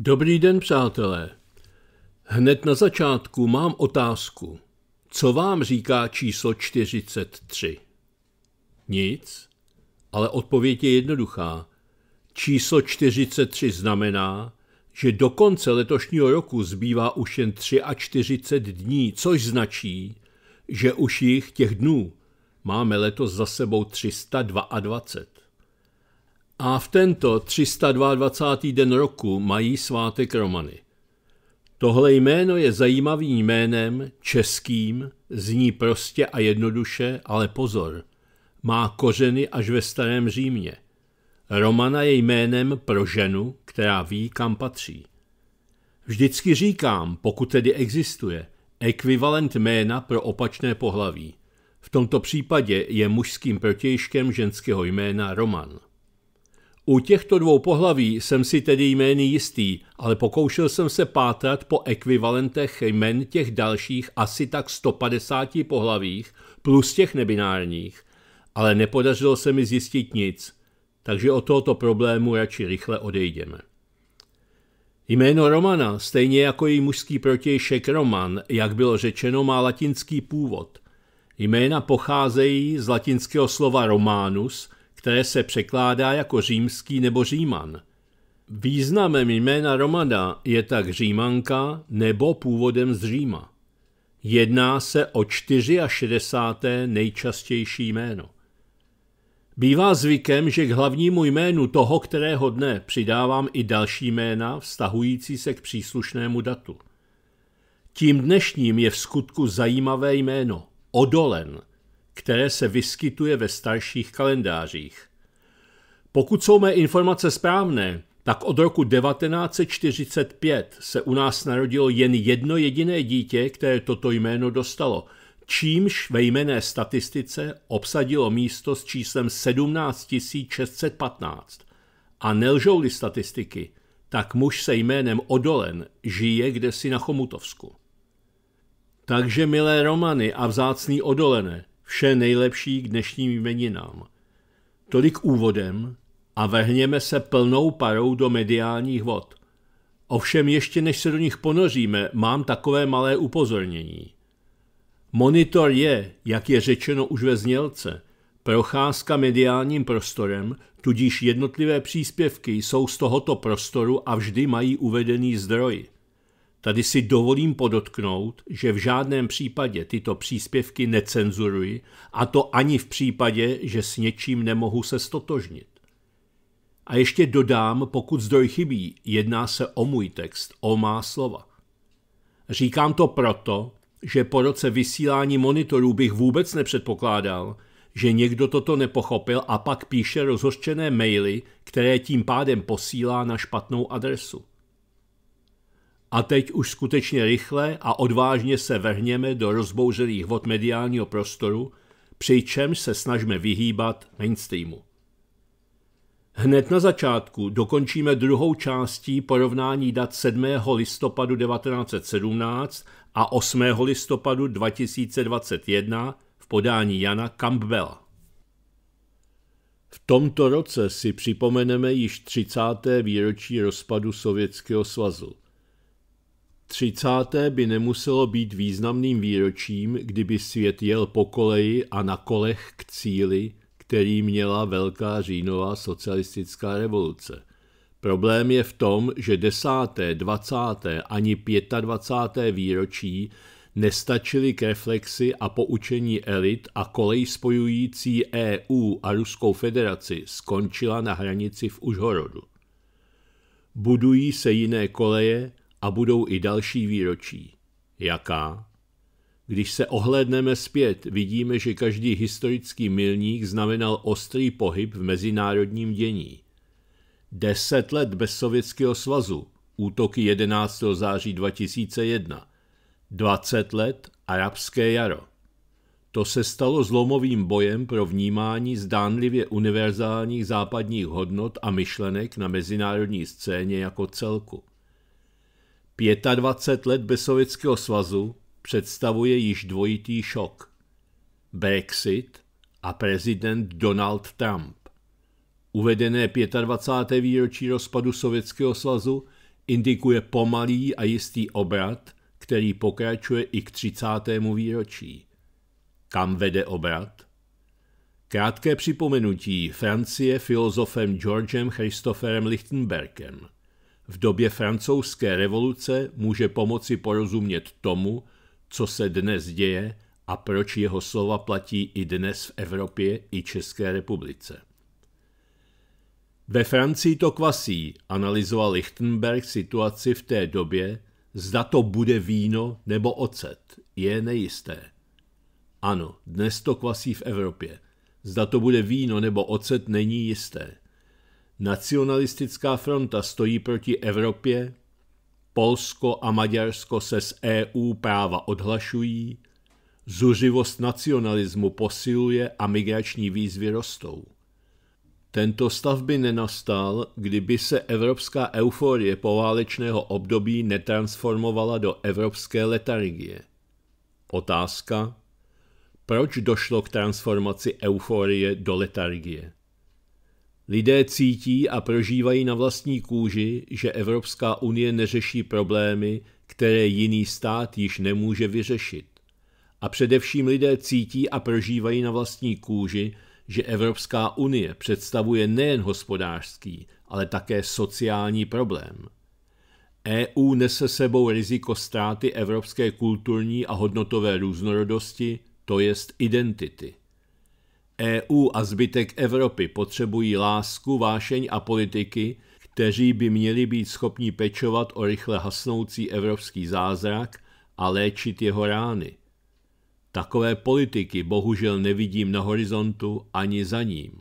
Dobrý den, přátelé. Hned na začátku mám otázku. Co vám říká číslo 43? Nic, ale odpověď je jednoduchá. Číslo 43 znamená, že do konce letošního roku zbývá už jen 43 dní, což značí, že už jich těch dnů máme letos za sebou 322. A v tento 322. den roku mají svátek Romany. Tohle jméno je zajímavým jménem, českým, zní prostě a jednoduše, ale pozor, má kořeny až ve starém Římě. Romana je jménem pro ženu, která ví, kam patří. Vždycky říkám, pokud tedy existuje, ekvivalent jména pro opačné pohlaví. V tomto případě je mužským protějškem ženského jména Roman. U těchto dvou pohlaví jsem si tedy jmény jistý, ale pokoušel jsem se pátrat po ekvivalentech jmen těch dalších asi tak 150 pohlavích plus těch nebinárních, ale nepodařilo se mi zjistit nic, takže o tohoto problému radši rychle odejdeme. Jméno Romana, stejně jako její mužský protějšek Roman, jak bylo řečeno, má latinský původ. Jména pocházejí z latinského slova Románus – které se překládá jako římský nebo říman. Významem jména Romana je tak římanka nebo původem z Říma. Jedná se o 64. nejčastější jméno. Bývá zvykem, že k hlavnímu jménu toho, kterého dne přidávám i další jména vztahující se k příslušnému datu. Tím dnešním je v skutku zajímavé jméno – Odolen – které se vyskytuje ve starších kalendářích. Pokud jsou mé informace správné, tak od roku 1945 se u nás narodilo jen jedno jediné dítě, které toto jméno dostalo, čímž ve jmené statistice obsadilo místo s číslem 17 615. A nelžou-li statistiky, tak muž se jménem Odolen žije kdesi na Chomutovsku. Takže milé Romany a vzácný Odolene, Vše nejlepší k dnešním jmeninám. Tolik úvodem a vehněme se plnou parou do mediálních vod. Ovšem ještě než se do nich ponoříme, mám takové malé upozornění. Monitor je, jak je řečeno už ve znělce, procházka mediálním prostorem, tudíž jednotlivé příspěvky jsou z tohoto prostoru a vždy mají uvedený zdroj. Tady si dovolím podotknout, že v žádném případě tyto příspěvky necenzuruji, a to ani v případě, že s něčím nemohu se stotožnit. A ještě dodám, pokud zdroj chybí, jedná se o můj text, o má slova. Říkám to proto, že po roce vysílání monitorů bych vůbec nepředpokládal, že někdo toto nepochopil a pak píše rozhořčené maily, které tím pádem posílá na špatnou adresu. A teď už skutečně rychle a odvážně se vrhněme do rozbouřených vod mediálního prostoru, přičemž se snažíme vyhýbat mainstreamu. Hned na začátku dokončíme druhou částí porovnání dat 7. listopadu 1917 a 8. listopadu 2021 v podání Jana Campbella. V tomto roce si připomeneme již 30. výročí rozpadu Sovětského svazu – Třicáté by nemuselo být významným výročím, kdyby svět jel po koleji a na kolech k cíli, který měla Velká říjnová socialistická revoluce. Problém je v tom, že 10., 20. ani 25. výročí nestačily k reflexi a poučení elit a kolej spojující EU a Ruskou federaci skončila na hranici v Užhorodu. Budují se jiné koleje, a budou i další výročí. Jaká? Když se ohlédneme zpět, vidíme, že každý historický milník znamenal ostrý pohyb v mezinárodním dění. Deset let bez Sovětského svazu, útoky 11. září 2001, 20 let arabské jaro. To se stalo zlomovým bojem pro vnímání zdánlivě univerzálních západních hodnot a myšlenek na mezinárodní scéně jako celku. 25 let bez Sovětského svazu představuje již dvojitý šok. Brexit a prezident Donald Trump. Uvedené 25. výročí rozpadu Sovětského svazu indikuje pomalý a jistý obrat, který pokračuje i k 30. výročí. Kam vede obrat? Krátké připomenutí Francie filozofem Georgem Christopherem Lichtenbergem – v době francouzské revoluce může pomoci porozumět tomu, co se dnes děje a proč jeho slova platí i dnes v Evropě i České republice. Ve Francii to kvasí, analyzoval Lichtenberg situaci v té době, zda to bude víno nebo ocet, je nejisté. Ano, dnes to kvasí v Evropě. Zda to bude víno nebo ocet, není jisté. Nacionalistická fronta stojí proti Evropě, Polsko a Maďarsko se z EU práva odhlašují, zuřivost nacionalismu posiluje a migrační výzvy rostou. Tento stav by nenastal, kdyby se evropská euforie poválečného období netransformovala do evropské letargie. Otázka: Proč došlo k transformaci euforie do letargie? Lidé cítí a prožívají na vlastní kůži, že Evropská unie neřeší problémy, které jiný stát již nemůže vyřešit. A především lidé cítí a prožívají na vlastní kůži, že Evropská unie představuje nejen hospodářský, ale také sociální problém. EU nese sebou riziko ztráty evropské kulturní a hodnotové různorodosti, to jest identity. EU a zbytek Evropy potřebují lásku, vášeň a politiky, kteří by měli být schopni pečovat o rychle hasnoucí evropský zázrak a léčit jeho rány. Takové politiky bohužel nevidím na horizontu ani za ním.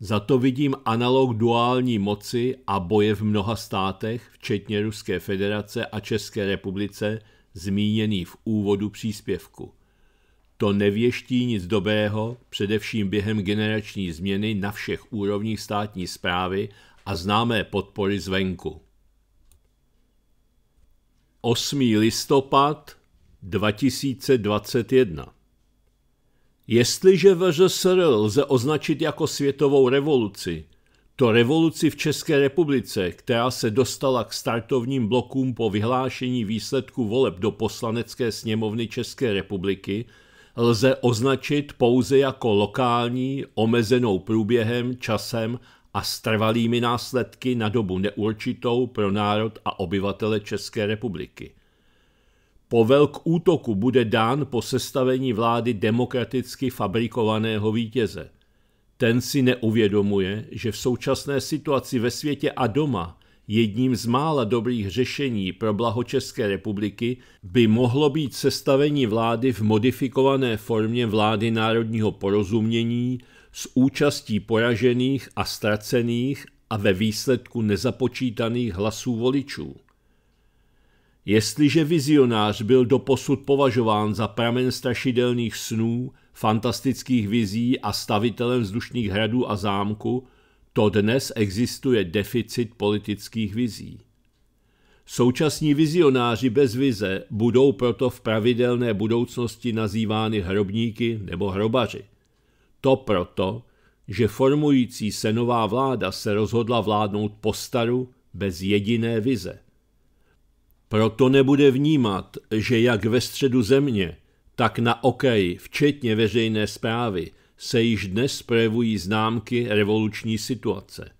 Za to vidím analog duální moci a boje v mnoha státech, včetně Ruské federace a České republice, zmíněný v úvodu příspěvku. To nevěští nic dobrého, především během generační změny na všech úrovních státní zprávy a známé podpory zvenku. 8. listopad 2021 Jestliže VŘSR lze označit jako světovou revoluci, to revoluci v České republice, která se dostala k startovním blokům po vyhlášení výsledku voleb do poslanecké sněmovny České republiky – lze označit pouze jako lokální, omezenou průběhem, časem a s trvalými následky na dobu neurčitou pro národ a obyvatele České republiky. Po velk útoku bude dán po sestavení vlády demokraticky fabrikovaného vítěze. Ten si neuvědomuje, že v současné situaci ve světě a doma Jedním z mála dobrých řešení pro blaho České republiky by mohlo být sestavení vlády v modifikované formě vlády národního porozumění s účastí poražených a ztracených a ve výsledku nezapočítaných hlasů voličů. Jestliže vizionář byl doposud považován za pramen strašidelných snů, fantastických vizí a stavitelem vzdušných hradů a zámku, Dodnes existuje deficit politických vizí. Současní vizionáři bez vize budou proto v pravidelné budoucnosti nazývány hrobníky nebo hrobaři. To proto, že formující se nová vláda se rozhodla vládnout po staru bez jediné vize. Proto nebude vnímat, že jak ve středu země, tak na okraji, včetně veřejné zprávy, se již dnes projevují známky revoluční situace.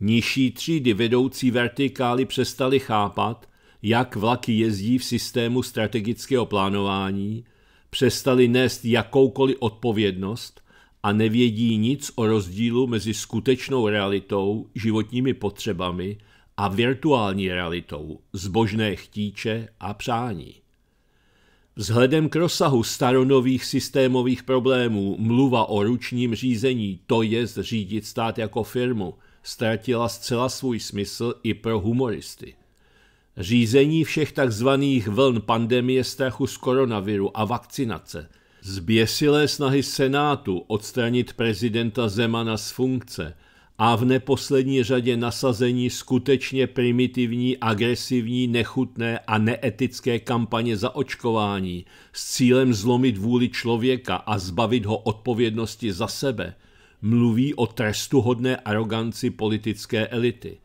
Nižší třídy vedoucí vertikály přestali chápat, jak vlaky jezdí v systému strategického plánování, přestali nést jakoukoliv odpovědnost a nevědí nic o rozdílu mezi skutečnou realitou, životními potřebami a virtuální realitou, zbožné chtíče a přání. Vzhledem k rozsahu staronových systémových problémů mluva o ručním řízení, to je řídit stát jako firmu, ztratila zcela svůj smysl i pro humoristy. Řízení všech takzvaných vln pandemie strachu z koronaviru a vakcinace, zběsilé snahy Senátu odstranit prezidenta Zemana z funkce – a v neposlední řadě nasazení skutečně primitivní, agresivní, nechutné a neetické kampaně za očkování s cílem zlomit vůli člověka a zbavit ho odpovědnosti za sebe, mluví o trestuhodné aroganci politické elity.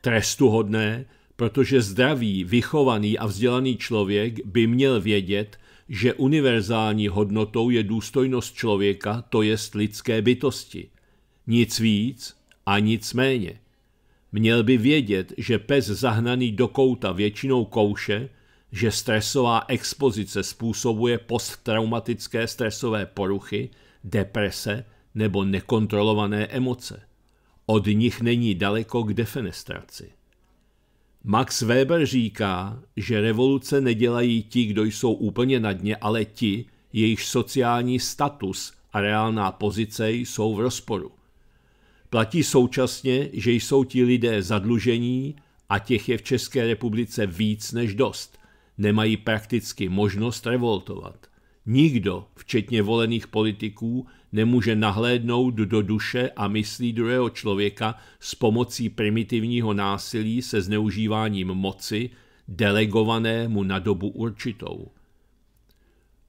Trestuhodné, protože zdravý, vychovaný a vzdělaný člověk by měl vědět, že univerzální hodnotou je důstojnost člověka, to jest lidské bytosti. Nic víc a nicméně, měl by vědět, že pes zahnaný do kouta většinou kouše, že stresová expozice způsobuje posttraumatické stresové poruchy, deprese nebo nekontrolované emoce. Od nich není daleko k defenestraci. Max Weber říká, že revoluce nedělají ti, kdo jsou úplně na dně, ale ti, jejich sociální status a reálná pozice jsou v rozporu. Platí současně, že jsou ti lidé zadlužení a těch je v České republice víc než dost. Nemají prakticky možnost revoltovat. Nikdo, včetně volených politiků, nemůže nahlédnout do duše a myslí druhého člověka s pomocí primitivního násilí se zneužíváním moci, delegovanému na dobu určitou.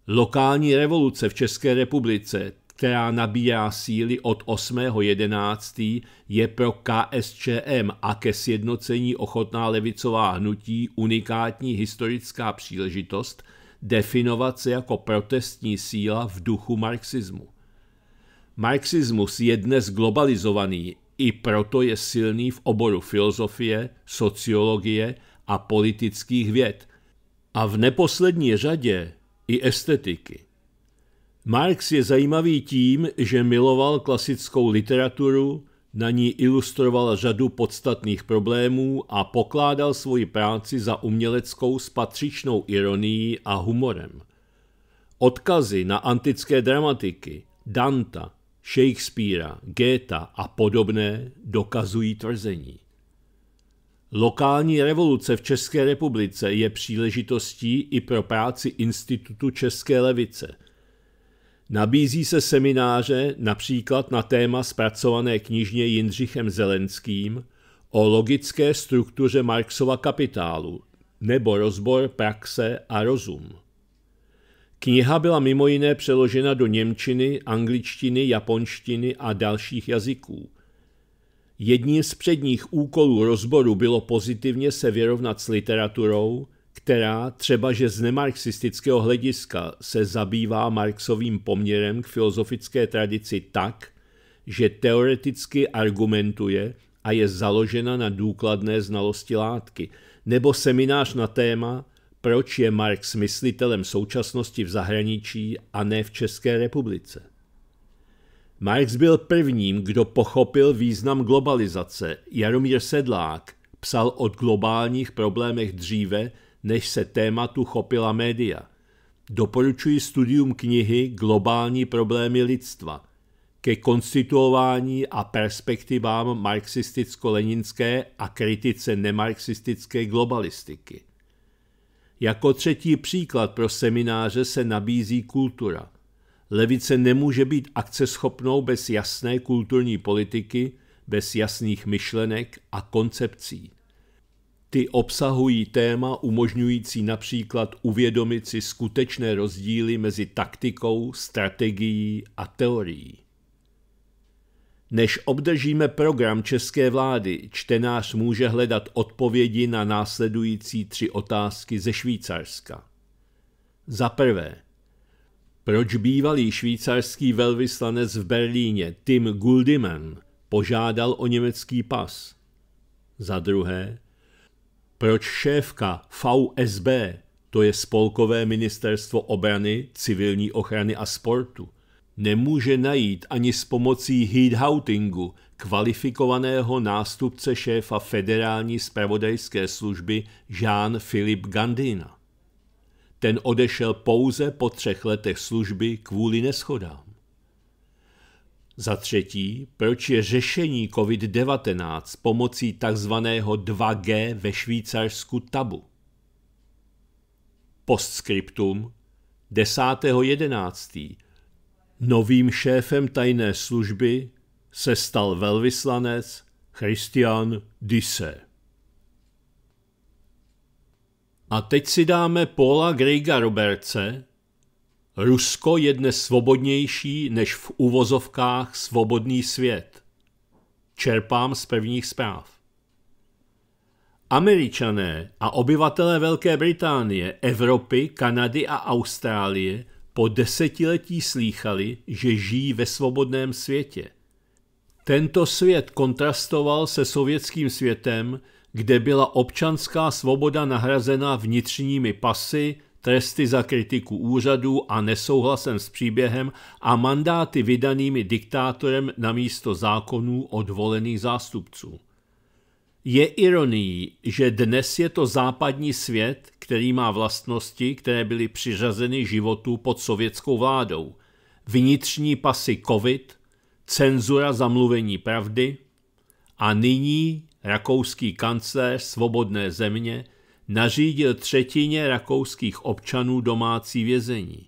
Lokální revoluce v České republice která nabírá síly od 8.11., je pro KSČM a ke sjednocení ochotná levicová hnutí unikátní historická příležitost definovat se jako protestní síla v duchu marxismu. Marxismus je dnes globalizovaný, i proto je silný v oboru filozofie, sociologie a politických věd a v neposlední řadě i estetiky. Marx je zajímavý tím, že miloval klasickou literaturu, na ní ilustroval řadu podstatných problémů a pokládal svoji práci za uměleckou s patřičnou ironií a humorem. Odkazy na antické dramatiky, Danta, Shakespearea, Goethe a podobné dokazují tvrzení. Lokální revoluce v České republice je příležitostí i pro práci Institutu České levice – Nabízí se semináře například na téma zpracované knižně Jindřichem Zelenským o logické struktuře Marxova kapitálu nebo rozbor praxe a rozum. Kniha byla mimo jiné přeložena do němčiny, angličtiny, japonštiny a dalších jazyků. Jedním z předních úkolů rozboru bylo pozitivně se vyrovnat s literaturou – která třeba že z nemarxistického hlediska se zabývá Marxovým poměrem k filozofické tradici tak, že teoreticky argumentuje a je založena na důkladné znalosti látky, nebo seminář na téma, proč je Marx myslitelem současnosti v zahraničí a ne v České republice. Marx byl prvním, kdo pochopil význam globalizace. Jaromír Sedlák psal o globálních problémech dříve, než se tématu chopila média. Doporučuji studium knihy Globální problémy lidstva ke konstituování a perspektivám marxisticko-leninské a kritice nemarxistické globalistiky. Jako třetí příklad pro semináře se nabízí kultura. Levice nemůže být akceschopnou bez jasné kulturní politiky, bez jasných myšlenek a koncepcí. Ty obsahují téma umožňující například uvědomit si skutečné rozdíly mezi taktikou, strategií a teorií. Než obdržíme program české vlády, čtenář může hledat odpovědi na následující tři otázky ze Švýcarska. Za prvé, proč bývalý švýcarský velvyslanec v Berlíně Tim Guldiman požádal o německý pas? Za druhé, proč šéfka VSB, to je Spolkové ministerstvo obrany, civilní ochrany a sportu, nemůže najít ani s pomocí heathoutingu kvalifikovaného nástupce šéfa federální spravodajské služby Jean-Philippe Gandina. Ten odešel pouze po třech letech služby kvůli neschodám. Za třetí, proč je řešení COVID-19 pomocí tzv. 2G ve Švýcarsku tabu? Postscriptum 10.11. Novým šéfem tajné služby se stal velvyslanec Christian Disse. A teď si dáme Paula Grega Robertse, Rusko je dnes svobodnější než v uvozovkách svobodný svět. Čerpám z prvních zpráv. Američané a obyvatelé Velké Británie, Evropy, Kanady a Austrálie po desetiletí slýchali, že žijí ve svobodném světě. Tento svět kontrastoval se sovětským světem, kde byla občanská svoboda nahrazena vnitřními pasy, tresty za kritiku úřadů a nesouhlasem s příběhem a mandáty vydanými diktátorem na místo zákonů odvolených zástupců. Je ironií, že dnes je to západní svět, který má vlastnosti, které byly přiřazeny životu pod sovětskou vládou. Vnitřní pasy COVID, cenzura zamluvení pravdy a nyní rakouský kancler svobodné země – nařídil třetině rakouských občanů domácí vězení.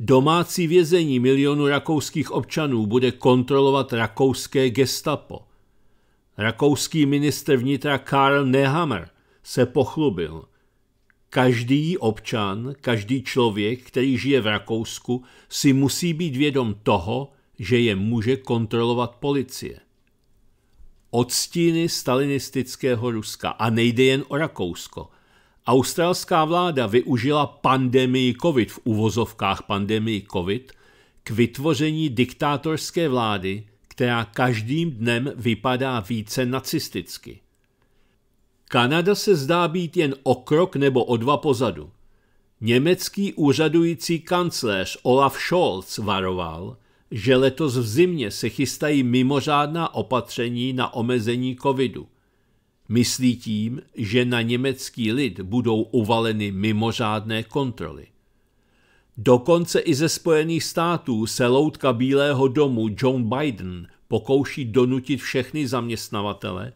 Domácí vězení milionu rakouských občanů bude kontrolovat rakouské gestapo. Rakouský minister vnitra Karl Nehammer se pochlubil. Každý občan, každý člověk, který žije v Rakousku, si musí být vědom toho, že je může kontrolovat policie odstíny stalinistického Ruska. A nejde jen o Rakousko. Australská vláda využila pandemii COVID, v uvozovkách pandemii COVID, k vytvoření diktátorské vlády, která každým dnem vypadá více nacisticky. Kanada se zdá být jen o krok nebo o dva pozadu. Německý úřadující kancléř Olaf Scholz varoval, že letos v zimě se chystají mimořádná opatření na omezení covidu. Myslí tím, že na německý lid budou uvaleny mimořádné kontroly. Dokonce i ze Spojených států se loutka Bílého domu John Biden pokouší donutit všechny zaměstnavatele,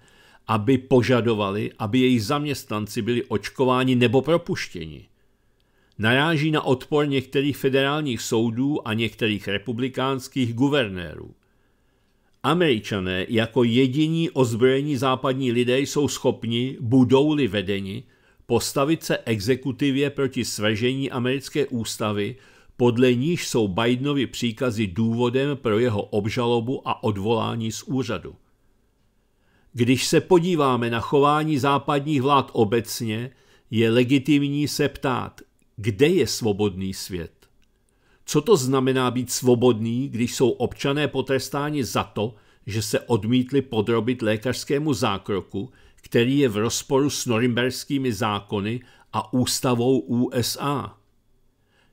aby požadovali, aby jejich zaměstnanci byli očkováni nebo propuštěni naráží na odpor některých federálních soudů a některých republikánských guvernérů. Američané jako jediní ozbrojení západní lidé jsou schopni, budou-li vedeni, postavit se exekutivě proti svržení americké ústavy, podle níž jsou Bidenovi příkazy důvodem pro jeho obžalobu a odvolání z úřadu. Když se podíváme na chování západních vlád obecně, je legitimní se ptát, kde je svobodný svět. Co to znamená být svobodný, když jsou občané potrestáni za to, že se odmítli podrobit lékařskému zákroku, který je v rozporu s norimberskými zákony a ústavou USA?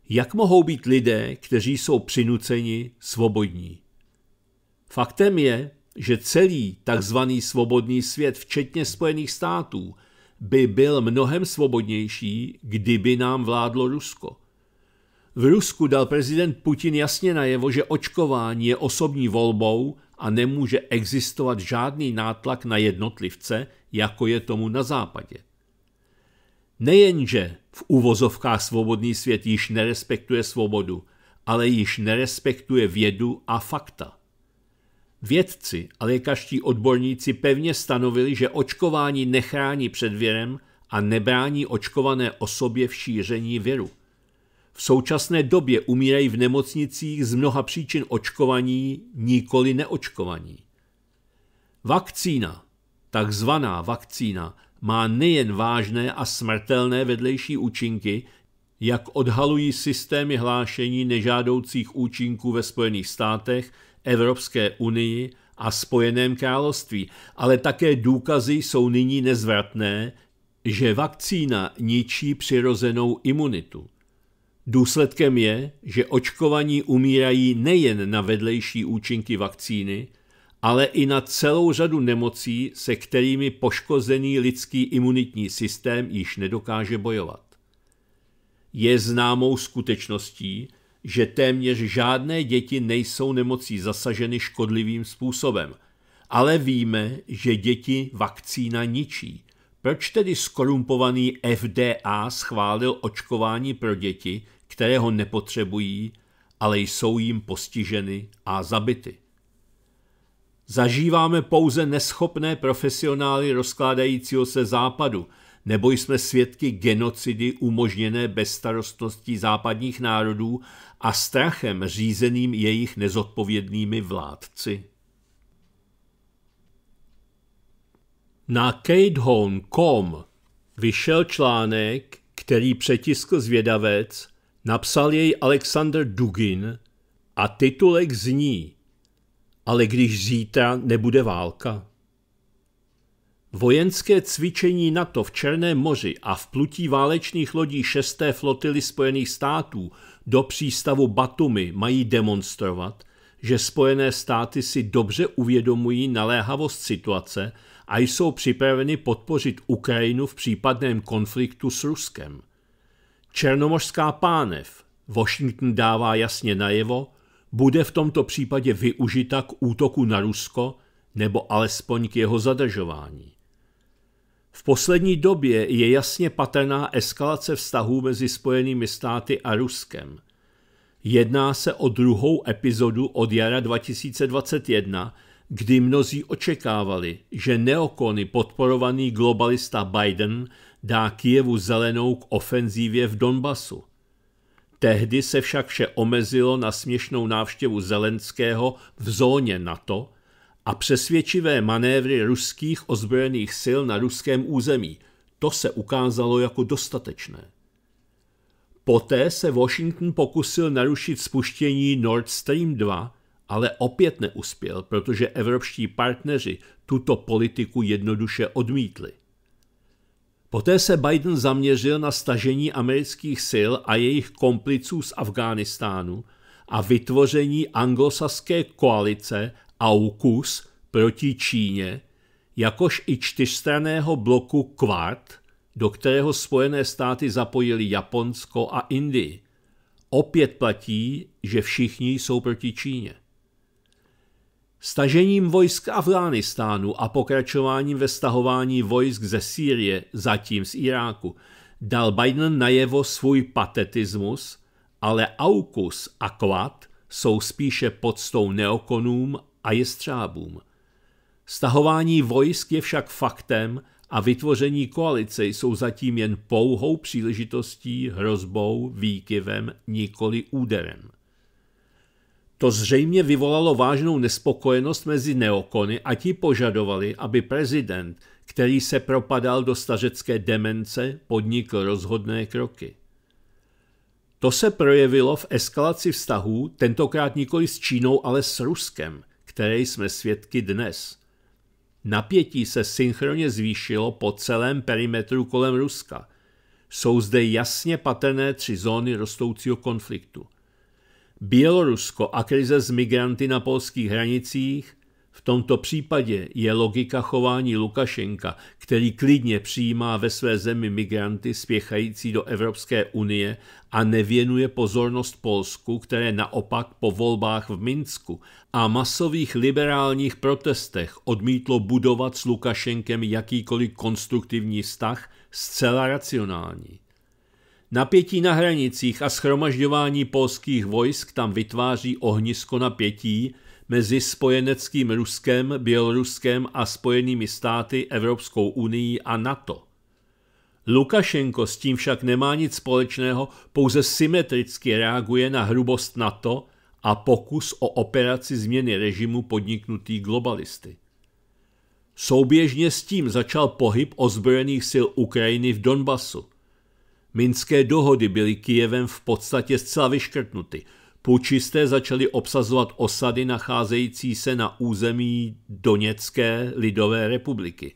Jak mohou být lidé, kteří jsou přinuceni, svobodní? Faktem je, že celý tzv. svobodný svět, včetně Spojených států, by byl mnohem svobodnější, kdyby nám vládlo Rusko. V Rusku dal prezident Putin jasně najevo, že očkování je osobní volbou a nemůže existovat žádný nátlak na jednotlivce, jako je tomu na západě. Nejenže v uvozovkách svobodný svět již nerespektuje svobodu, ale již nerespektuje vědu a fakta. Vědci a lékařští odborníci pevně stanovili, že očkování nechrání před věrem a nebrání očkované osobě v šíření viru. V současné době umírají v nemocnicích z mnoha příčin očkovaní, nikoli neočkovaní. Vakcína, takzvaná vakcína, má nejen vážné a smrtelné vedlejší účinky, jak odhalují systémy hlášení nežádoucích účinků ve Spojených státech, Evropské unii a Spojeném království, ale také důkazy jsou nyní nezvratné, že vakcína ničí přirozenou imunitu. Důsledkem je, že očkovaní umírají nejen na vedlejší účinky vakcíny, ale i na celou řadu nemocí, se kterými poškozený lidský imunitní systém již nedokáže bojovat. Je známou skutečností, že téměř žádné děti nejsou nemocí zasaženy škodlivým způsobem. Ale víme, že děti vakcína ničí. Proč tedy skorumpovaný FDA schválil očkování pro děti, které ho nepotřebují, ale jsou jim postiženy a zabity? Zažíváme pouze neschopné profesionály rozkládajícího se západu – nebo jsme svědky genocidy umožněné bezstarostností západních národů a strachem řízeným jejich nezodpovědnými vládci? Na Catehone.com vyšel článek, který přetiskl zvědavec, napsal jej Alexander Dugin a titulek zní Ale když zítra nebude válka. Vojenské cvičení NATO v Černém moři a v plutí válečných lodí 6. flotily Spojených států do přístavu Batumi mají demonstrovat, že Spojené státy si dobře uvědomují naléhavost situace a jsou připraveny podpořit Ukrajinu v případném konfliktu s Ruskem. Černomořská pánev, Washington dává jasně najevo, bude v tomto případě využita k útoku na Rusko nebo alespoň k jeho zadržování. V poslední době je jasně patrná eskalace vztahů mezi Spojenými státy a Ruskem. Jedná se o druhou epizodu od jara 2021, kdy mnozí očekávali, že neokony podporovaný globalista Biden dá Kijevu zelenou k ofenzívě v Donbasu. Tehdy se však vše omezilo na směšnou návštěvu Zelenského v zóně NATO – a přesvědčivé manévry ruských ozbrojených sil na ruském území. To se ukázalo jako dostatečné. Poté se Washington pokusil narušit spuštění Nord Stream 2, ale opět neuspěl, protože evropští partneři tuto politiku jednoduše odmítli. Poté se Biden zaměřil na stažení amerických sil a jejich kompliců z Afghánistánu a vytvoření anglosaské koalice AUKUS proti Číně, jakož i čtyřstraného bloku QUAD, do kterého Spojené státy zapojili Japonsko a Indii. Opět platí, že všichni jsou proti Číně. Stažením vojsk Afghánistánu a pokračováním ve stahování vojsk ze Sýrie, zatím z Iráku, dal Biden najevo svůj patetismus, ale AUKUS a Quad jsou spíše podstou neokonům a jestřábům. Stahování vojsk je však faktem a vytvoření koalice jsou zatím jen pouhou příležitostí, hrozbou, výkyvem, nikoli úderem. To zřejmě vyvolalo vážnou nespokojenost mezi neokony a ti požadovali, aby prezident, který se propadal do stařecké demence, podnikl rozhodné kroky. To se projevilo v eskalaci vztahů, tentokrát nikoli s Čínou, ale s Ruskem – které jsme svědky dnes. Napětí se synchronně zvýšilo po celém perimetru kolem Ruska. Jsou zde jasně patrné tři zóny rostoucího konfliktu. Bělorusko a krize s migranty na polských hranicích, tomto případě je logika chování Lukašenka, který klidně přijímá ve své zemi migranty spěchající do Evropské unie a nevěnuje pozornost Polsku, které naopak po volbách v Minsku a masových liberálních protestech odmítlo budovat s Lukašenkem jakýkoliv konstruktivní vztah, zcela racionální. Napětí na hranicích a schromažďování polských vojsk tam vytváří ohnisko napětí, mezi spojeneckým Ruskem, Běloruskem a Spojenými státy, Evropskou unii a NATO. Lukašenko s tím však nemá nic společného, pouze symetricky reaguje na hrubost NATO a pokus o operaci změny režimu podniknutý globalisty. Souběžně s tím začal pohyb ozbrojených sil Ukrajiny v Donbasu. Minské dohody byly Kijevem v podstatě zcela vyškrtnuty – Pučisté začali obsazovat osady nacházející se na území Doněcké lidové republiky.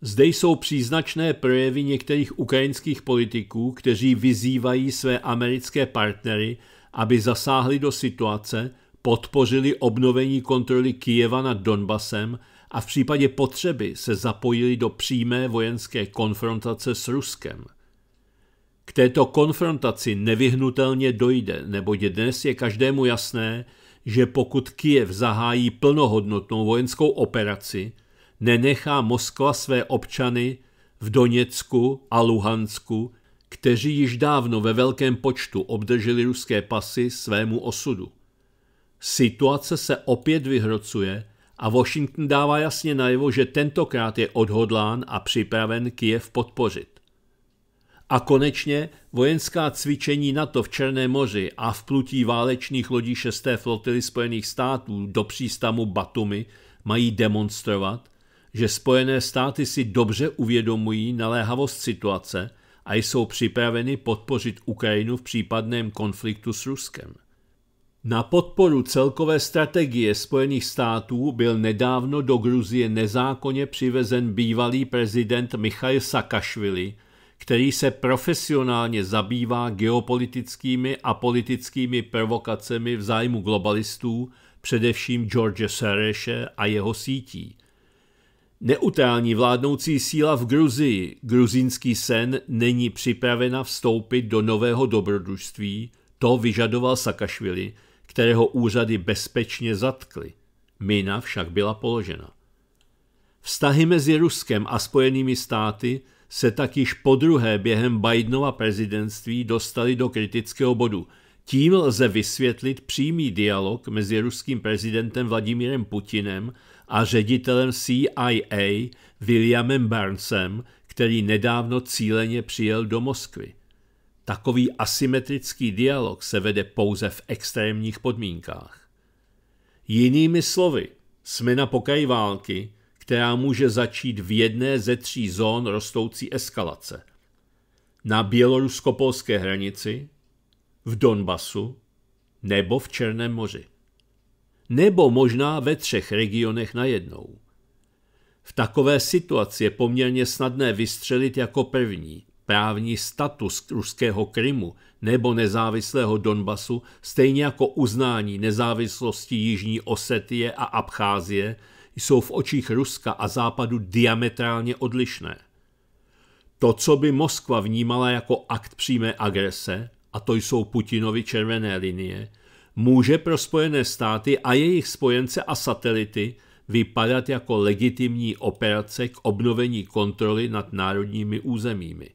Zde jsou příznačné projevy některých ukrajinských politiků, kteří vyzývají své americké partnery, aby zasáhli do situace, podpořili obnovení kontroly Kijeva nad Donbasem a v případě potřeby se zapojili do přímé vojenské konfrontace s Ruskem. K této konfrontaci nevyhnutelně dojde, neboť dnes je každému jasné, že pokud Kiev zahájí plnohodnotnou vojenskou operaci, nenechá Moskva své občany v Doněcku a Luhansku, kteří již dávno ve velkém počtu obdrželi ruské pasy svému osudu. Situace se opět vyhrocuje a Washington dává jasně najevo, že tentokrát je odhodlán a připraven Kiev podpořit. A konečně vojenská cvičení NATO v Černém moři a vplutí válečných lodí 6. flotily Spojených států do přístavu Batumi mají demonstrovat, že Spojené státy si dobře uvědomují naléhavost situace a jsou připraveny podpořit Ukrajinu v případném konfliktu s Ruskem. Na podporu celkové strategie Spojených států byl nedávno do Gruzie nezákonně přivezen bývalý prezident Michail Sakašvili který se profesionálně zabývá geopolitickými a politickými provokacemi v zájmu globalistů, především George Sereše a jeho sítí. Neutrální vládnoucí síla v Gruzii, gruzínský sen, není připravena vstoupit do nového dobrodružství, to vyžadoval Sakašvili, kterého úřady bezpečně zatkly. Mina však byla položena. Vztahy mezi Ruskem a Spojenými státy – se tak již po druhé během Bidenova prezidentství dostali do kritického bodu. Tím lze vysvětlit přímý dialog mezi ruským prezidentem Vladimírem Putinem a ředitelem CIA Williamem Burnsem, který nedávno cíleně přijel do Moskvy. Takový asymetrický dialog se vede pouze v extrémních podmínkách. Jinými slovy, jsme na pokraji války, která může začít v jedné ze tří zón rostoucí eskalace. Na bělorusko-polské hranici, v Donbasu nebo v Černém moři. Nebo možná ve třech regionech najednou. V takové situaci je poměrně snadné vystřelit jako první právní status ruského Krymu nebo nezávislého Donbasu, stejně jako uznání nezávislosti Jižní Osetie a Abcházie jsou v očích Ruska a Západu diametrálně odlišné. To, co by Moskva vnímala jako akt přímé agrese, a to jsou Putinovy červené linie, může pro Spojené státy a jejich spojence a satelity vypadat jako legitimní operace k obnovení kontroly nad národními územími.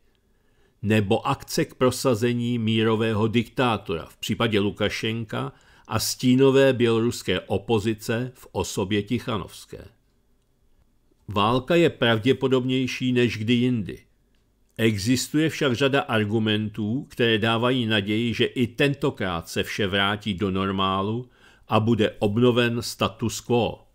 Nebo akce k prosazení mírového diktátora v případě Lukašenka – a stínové běloruské opozice v osobě Tichanovské. Válka je pravděpodobnější než kdy jindy. Existuje však řada argumentů, které dávají naději, že i tentokrát se vše vrátí do normálu a bude obnoven status quo.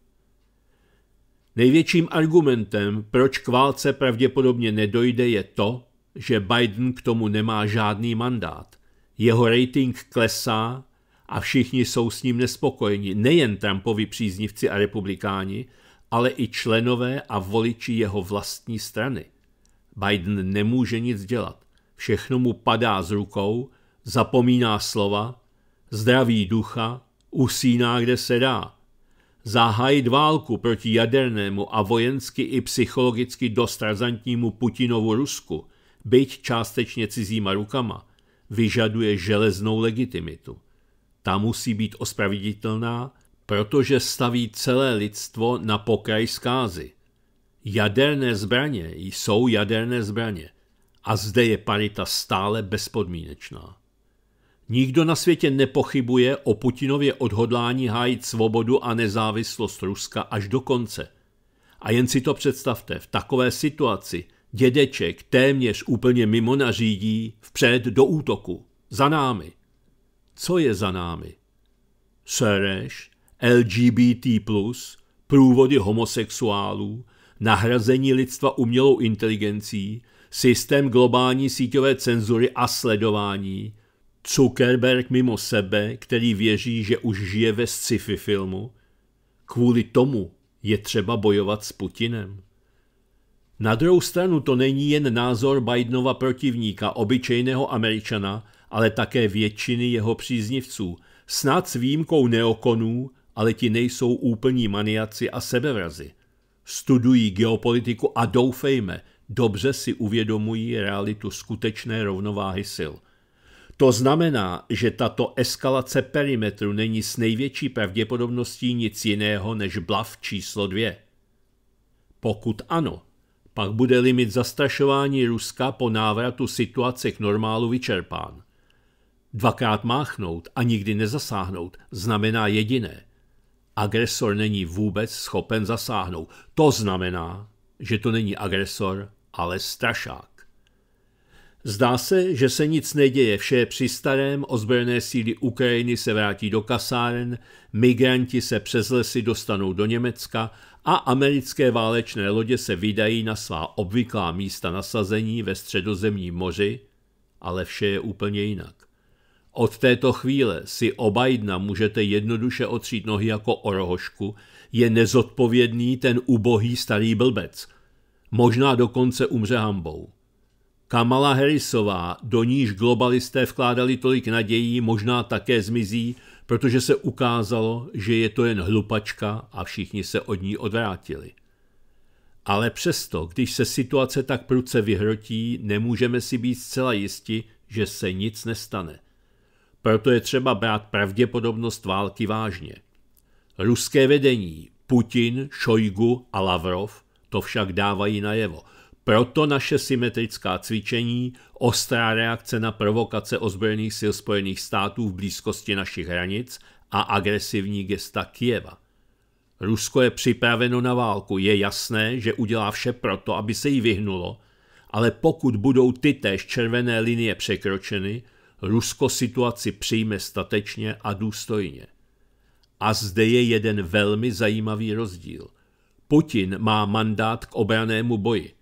Největším argumentem, proč k válce pravděpodobně nedojde, je to, že Biden k tomu nemá žádný mandát. Jeho rating klesá a všichni jsou s ním nespokojeni, nejen Trumpovi příznivci a republikáni, ale i členové a voliči jeho vlastní strany. Biden nemůže nic dělat. Všechno mu padá z rukou, zapomíná slova, zdraví ducha, usíná, kde se dá. Zahájit válku proti jadernému a vojensky i psychologicky dost razantnímu Putinovu Rusku, byť částečně cizíma rukama, vyžaduje železnou legitimitu. Ta musí být ospraveditelná, protože staví celé lidstvo na pokraj zkázy. Jaderné zbraně jsou jaderné zbraně a zde je parita stále bezpodmínečná. Nikdo na světě nepochybuje o Putinově odhodlání hájit svobodu a nezávislost Ruska až do konce. A jen si to představte, v takové situaci dědeček téměř úplně mimo nařídí vpřed do útoku, za námi – co je za námi. Sereš, LGBT+, průvody homosexuálů, nahrazení lidstva umělou inteligencí, systém globální síťové cenzury a sledování, Zuckerberg mimo sebe, který věří, že už žije ve sci-fi filmu, kvůli tomu je třeba bojovat s Putinem. Na druhou stranu to není jen názor Bidenova protivníka, obyčejného američana, ale také většiny jeho příznivců, snad s výjimkou neokonů, ale ti nejsou úplní maniaci a sebevrazy. Studují geopolitiku a doufejme, dobře si uvědomují realitu skutečné rovnováhy sil. To znamená, že tato eskalace perimetru není s největší pravděpodobností nic jiného než blav číslo dvě. Pokud ano, pak bude limit zastrašování Ruska po návratu situace k normálu vyčerpán. Dvakrát máchnout a nikdy nezasáhnout znamená jediné. Agresor není vůbec schopen zasáhnout. To znamená, že to není agresor, ale strašák. Zdá se, že se nic neděje, vše je při starém, ozbrojené síly Ukrajiny se vrátí do kasáren, migranti se přes lesy dostanou do Německa a americké válečné lodě se vydají na svá obvyklá místa nasazení ve středozemním moři, ale vše je úplně jinak. Od této chvíle si obajna můžete jednoduše otřít nohy jako orohošku, je nezodpovědný ten ubohý starý blbec. Možná dokonce umře hambou. Kamala Harrisová, do níž globalisté vkládali tolik nadějí, možná také zmizí, protože se ukázalo, že je to jen hlupačka a všichni se od ní odvrátili. Ale přesto, když se situace tak prudce vyhrotí, nemůžeme si být zcela jisti, že se nic nestane. Proto je třeba brát pravděpodobnost války vážně. Ruské vedení Putin, Šojgu a Lavrov to však dávají najevo. Proto naše symetrická cvičení, ostrá reakce na provokace ozbrojených sil Spojených států v blízkosti našich hranic a agresivní gesta Kieva. Rusko je připraveno na válku, je jasné, že udělá vše proto, aby se jí vyhnulo, ale pokud budou ty též červené linie překročeny, Rusko situaci přijme statečně a důstojně. A zde je jeden velmi zajímavý rozdíl. Putin má mandát k obranému boji.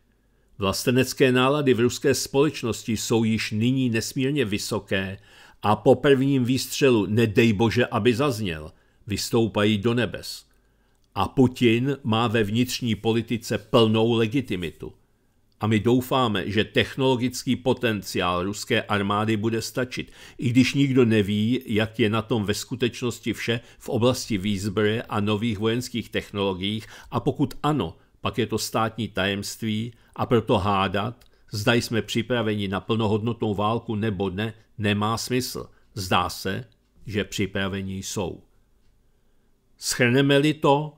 Vlastenecké nálady v ruské společnosti jsou již nyní nesmírně vysoké a po prvním výstřelu, nedej bože, aby zazněl, vystoupají do nebes. A Putin má ve vnitřní politice plnou legitimitu. A my doufáme, že technologický potenciál ruské armády bude stačit, i když nikdo neví, jak je na tom ve skutečnosti vše v oblasti výzbroje a nových vojenských technologií, a pokud ano, pak je to státní tajemství a proto hádat, zda jsme připraveni na plnohodnotnou válku nebo ne, nemá smysl. Zdá se, že připraveni jsou. Schrneme-li to,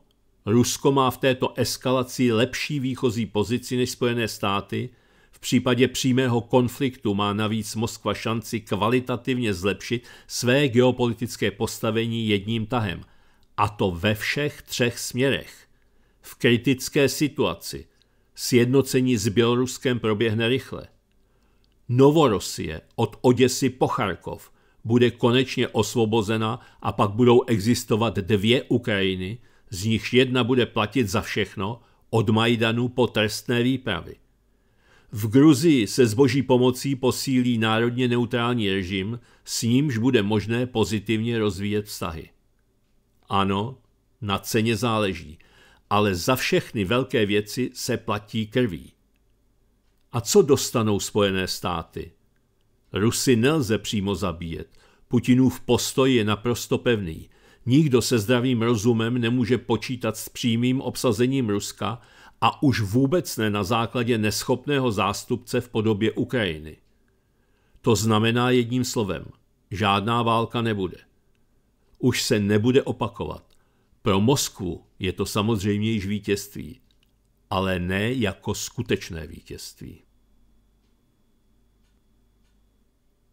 Rusko má v této eskalaci lepší výchozí pozici než Spojené státy, v případě přímého konfliktu má navíc Moskva šanci kvalitativně zlepšit své geopolitické postavení jedním tahem, a to ve všech třech směrech. V kritické situaci sjednocení s Běloruskem proběhne rychle. Novorosie od Oděsy po Charkov bude konečně osvobozena a pak budou existovat dvě Ukrajiny – z nichž jedna bude platit za všechno, od Majdanu po trestné výpravy. V Gruzii se s boží pomocí posílí národně neutrální režim, s nímž bude možné pozitivně rozvíjet vztahy. Ano, na ceně záleží, ale za všechny velké věci se platí krví. A co dostanou Spojené státy? Rusy nelze přímo zabíjet. Putinův postoj je naprosto pevný. Nikdo se zdravým rozumem nemůže počítat s přímým obsazením Ruska a už vůbec ne na základě neschopného zástupce v podobě Ukrajiny. To znamená jedním slovem, žádná válka nebude. Už se nebude opakovat. Pro Moskvu je to samozřejmě již vítězství, ale ne jako skutečné vítězství.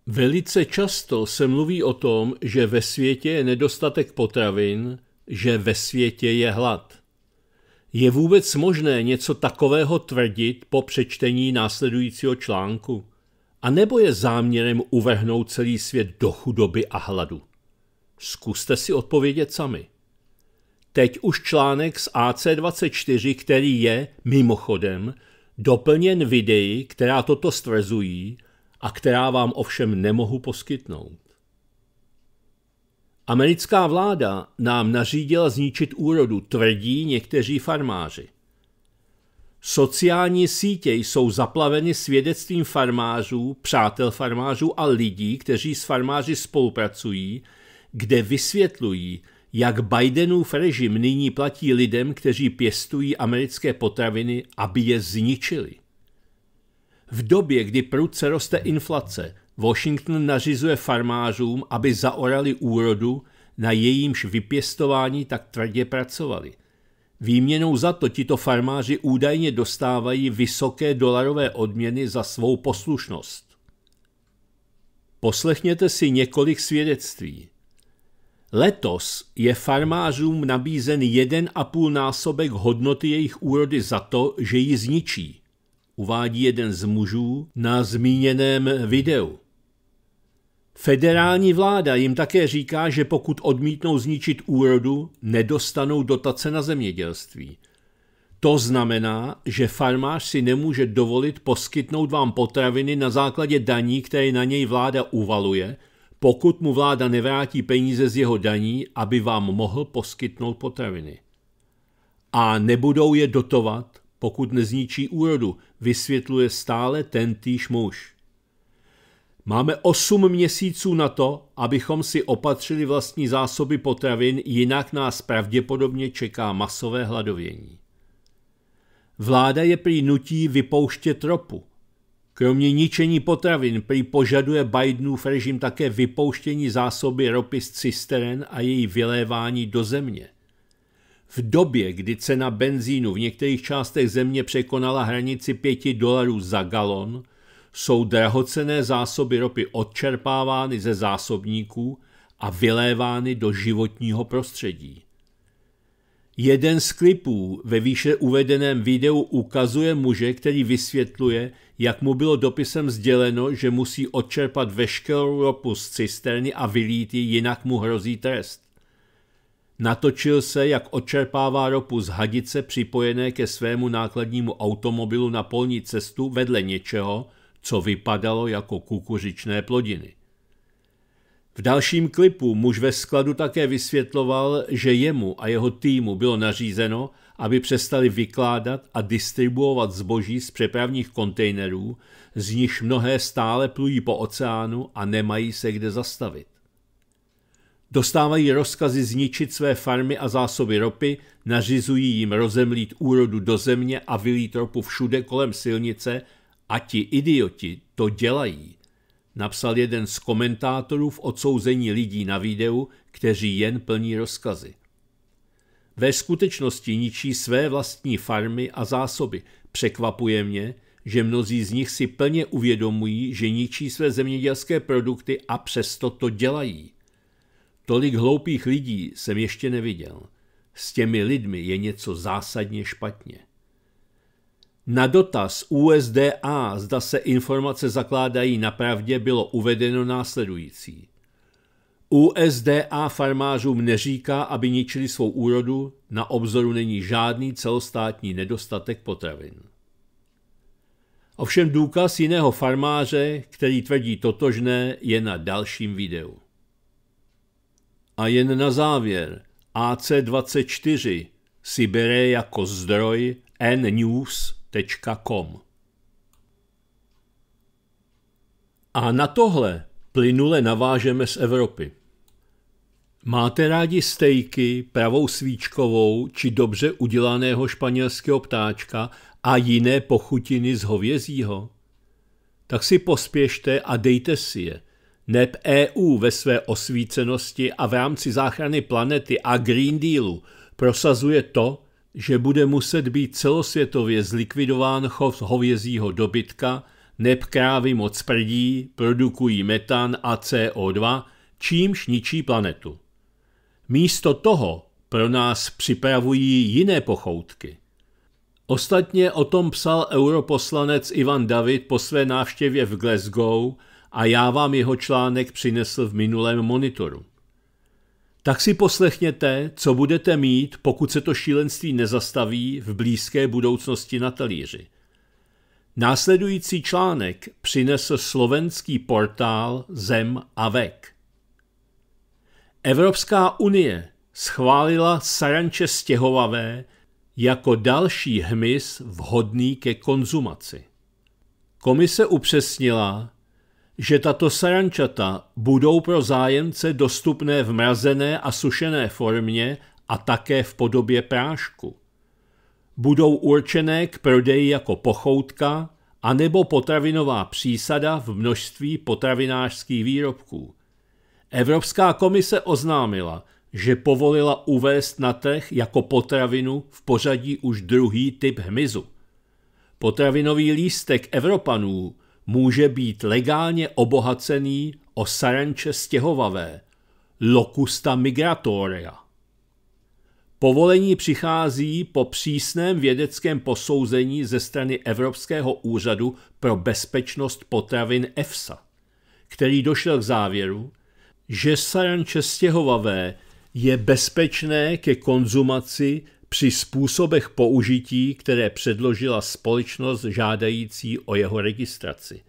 Velice často se mluví o tom, že ve světě je nedostatek potravin, že ve světě je hlad. Je vůbec možné něco takového tvrdit po přečtení následujícího článku? A nebo je záměrem uvrhnout celý svět do chudoby a hladu? Zkuste si odpovědět sami. Teď už článek z AC24, který je, mimochodem, doplněn videí, která toto stvrzují – a která vám ovšem nemohu poskytnout. Americká vláda nám nařídila zničit úrodu, tvrdí někteří farmáři. Sociální sítě jsou zaplaveny svědectvím farmářů, přátel farmářů a lidí, kteří s farmáři spolupracují, kde vysvětlují, jak Bidenův režim nyní platí lidem, kteří pěstují americké potraviny, aby je zničili. V době, kdy prudce roste inflace, Washington nařizuje farmářům, aby zaorali úrodu, na jejímž vypěstování tak tvrdě pracovali. Výměnou za to tito farmáři údajně dostávají vysoké dolarové odměny za svou poslušnost. Poslechněte si několik svědectví. Letos je farmářům nabízen jeden a půl násobek hodnoty jejich úrody za to, že ji zničí uvádí jeden z mužů na zmíněném videu. Federální vláda jim také říká, že pokud odmítnou zničit úrodu, nedostanou dotace na zemědělství. To znamená, že farmář si nemůže dovolit poskytnout vám potraviny na základě daní, které na něj vláda uvaluje, pokud mu vláda nevrátí peníze z jeho daní, aby vám mohl poskytnout potraviny. A nebudou je dotovat, pokud nezničí úrodu, vysvětluje stále tentýž muž. Máme osm měsíců na to, abychom si opatřili vlastní zásoby potravin, jinak nás pravděpodobně čeká masové hladovění. Vláda je prý nutí vypouštět ropu. Kromě ničení potravin prý požaduje Bidenův režim také vypouštění zásoby ropy z cistern a její vylévání do země – v době, kdy cena benzínu v některých částech země překonala hranici 5 dolarů za galon, jsou drahocené zásoby ropy odčerpávány ze zásobníků a vylévány do životního prostředí. Jeden z klipů ve výše uvedeném videu ukazuje muže, který vysvětluje, jak mu bylo dopisem sděleno, že musí odčerpat veškerou ropu z cisterny a vylít ji, jinak mu hrozí trest. Natočil se, jak odčerpává ropu z hadice připojené ke svému nákladnímu automobilu na polní cestu vedle něčeho, co vypadalo jako kukuřičné plodiny. V dalším klipu muž ve skladu také vysvětloval, že jemu a jeho týmu bylo nařízeno, aby přestali vykládat a distribuovat zboží z přepravních kontejnerů, z nichž mnohé stále plují po oceánu a nemají se kde zastavit. Dostávají rozkazy zničit své farmy a zásoby ropy, nařizují jim rozemlít úrodu do země a vylít ropu všude kolem silnice a ti idioti to dělají, napsal jeden z komentátorů v odsouzení lidí na videu, kteří jen plní rozkazy. Ve skutečnosti ničí své vlastní farmy a zásoby. Překvapuje mě, že mnozí z nich si plně uvědomují, že ničí své zemědělské produkty a přesto to dělají. Tolik hloupých lidí jsem ještě neviděl. S těmi lidmi je něco zásadně špatně. Na dotaz USDA, zda se informace zakládají na pravdě, bylo uvedeno následující. USDA farmářům neříká, aby ničili svou úrodu, na obzoru není žádný celostátní nedostatek potravin. Ovšem důkaz jiného farmáře, který tvrdí totožné, je na dalším videu. A jen na závěr, AC24 si bere jako zdroj nnews.com. A na tohle plynule navážeme z Evropy. Máte rádi stejky, pravou svíčkovou či dobře udělaného španělského ptáčka a jiné pochutiny z hovězího? Tak si pospěšte a dejte si je – neb EU e ve své osvícenosti a v rámci záchrany planety a Green Dealu prosazuje to, že bude muset být celosvětově zlikvidován chov hovězího dobytka, neb krávy moc prdí, produkují metan a CO2, čímž ničí planetu. Místo toho pro nás připravují jiné pochoutky. Ostatně o tom psal europoslanec Ivan David po své návštěvě v Glasgow – a já vám jeho článek přinesl v minulém monitoru. Tak si poslechněte, co budete mít, pokud se to šílenství nezastaví v blízké budoucnosti na talíři. Následující článek přinesl slovenský portál Zem a vek. Evropská unie schválila saranče stěhovavé jako další hmyz vhodný ke konzumaci. Komise upřesnila, že tato sarančata budou pro zájemce dostupné v mrazené a sušené formě a také v podobě prášku. Budou určené k prodeji jako pochoutka anebo potravinová přísada v množství potravinářských výrobků. Evropská komise oznámila, že povolila uvést na trh jako potravinu v pořadí už druhý typ hmyzu. Potravinový lístek Evropanů může být legálně obohacený o saranče stěhovavé, locusta migratoria. Povolení přichází po přísném vědeckém posouzení ze strany Evropského úřadu pro bezpečnost potravin EFSA, který došel k závěru, že saranče stěhovavé je bezpečné ke konzumaci při způsobech použití, které předložila společnost žádající o jeho registraci.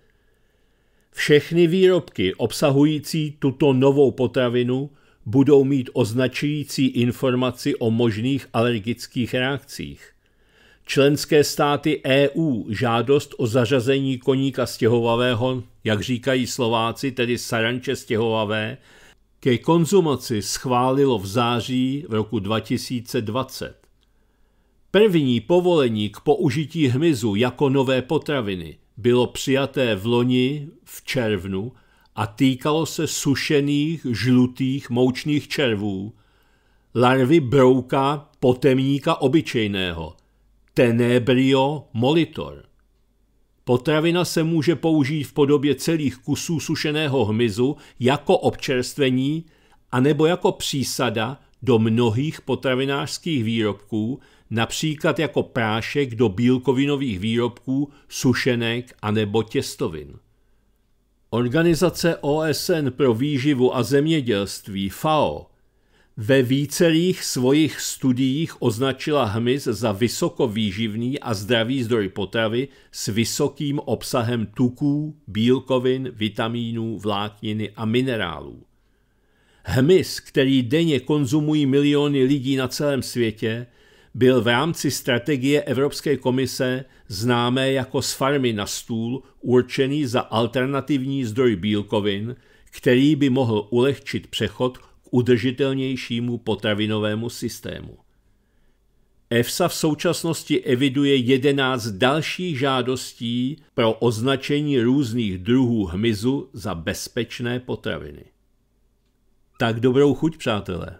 Všechny výrobky obsahující tuto novou potravinu budou mít označující informaci o možných alergických reakcích. Členské státy EU žádost o zařazení koníka stěhovavého, jak říkají Slováci, tedy saranče stěhovavé, ke konzumaci schválilo v září v roku 2020. První povolení k použití hmyzu jako nové potraviny bylo přijaté v loni v červnu a týkalo se sušených, žlutých, moučných červů, larvy brouka potemníka obyčejného, tenebrio molitor. Potravina se může použít v podobě celých kusů sušeného hmyzu jako občerstvení anebo jako přísada do mnohých potravinářských výrobků, například jako prášek do bílkovinových výrobků, sušenek a nebo těstovin. Organizace OSN pro výživu a zemědělství FAO ve vícerých svojich studiích označila hmyz za vysokovýživný a zdravý zdroj potravy s vysokým obsahem tuků, bílkovin, vitamínů, vlákniny a minerálů. Hmyz, který denně konzumují miliony lidí na celém světě, byl v rámci strategie Evropské komise známé jako z farmy na stůl určený za alternativní zdroj bílkovin, který by mohl ulehčit přechod k udržitelnějšímu potravinovému systému. EFSA v současnosti eviduje 11 dalších žádostí pro označení různých druhů hmyzu za bezpečné potraviny. Tak dobrou chuť, přátelé!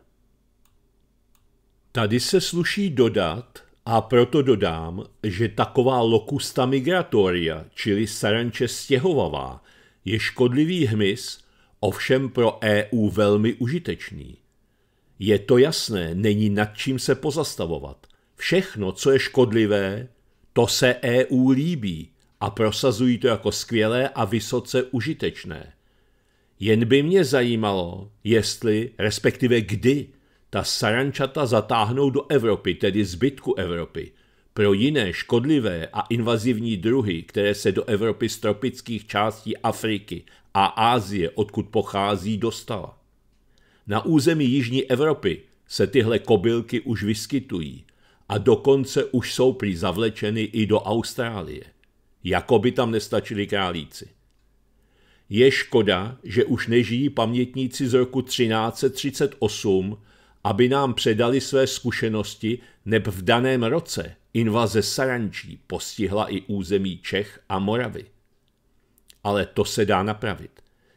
Tady se sluší dodat, a proto dodám, že taková locusta migratoria, čili saranče stěhovavá, je škodlivý hmyz, ovšem pro EU velmi užitečný. Je to jasné, není nad čím se pozastavovat. Všechno, co je škodlivé, to se EU líbí a prosazují to jako skvělé a vysoce užitečné. Jen by mě zajímalo, jestli, respektive kdy, ta sarančata zatáhnou do Evropy, tedy zbytku Evropy. Pro jiné škodlivé a invazivní druhy, které se do Evropy z tropických částí Afriky a Ázie, odkud pochází, dostala. Na území Jižní Evropy se tyhle kobylky už vyskytují a dokonce už jsou prý zavlečeny i do Austrálie. Jako by tam nestačili králíci. Je škoda, že už nežijí pamětníci z roku 1338, aby nám předali své zkušenosti, neb v daném roce invaze Sarančí postihla i území Čech a Moravy. Ale to se dá napravit.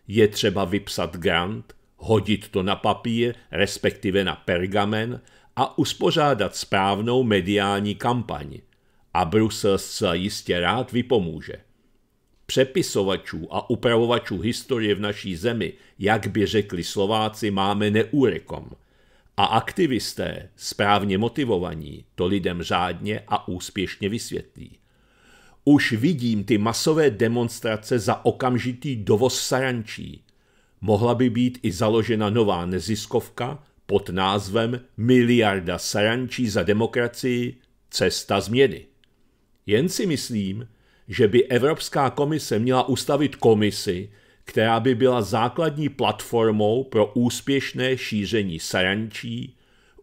Je třeba vypsat grant, hodit to na papír, respektive na pergamen a uspořádat správnou mediální kampaň. A Brusel zcela jistě rád vypomůže. Přepisovačů a upravovačů historie v naší zemi, jak by řekli Slováci, máme neúrekom – a aktivisté, správně motivovaní, to lidem řádně a úspěšně vysvětlí. Už vidím ty masové demonstrace za okamžitý dovoz sarančí. Mohla by být i založena nová neziskovka pod názvem Miliarda sarančí za demokracii – cesta změny. Jen si myslím, že by Evropská komise měla ustavit komisi, která by byla základní platformou pro úspěšné šíření sarančí,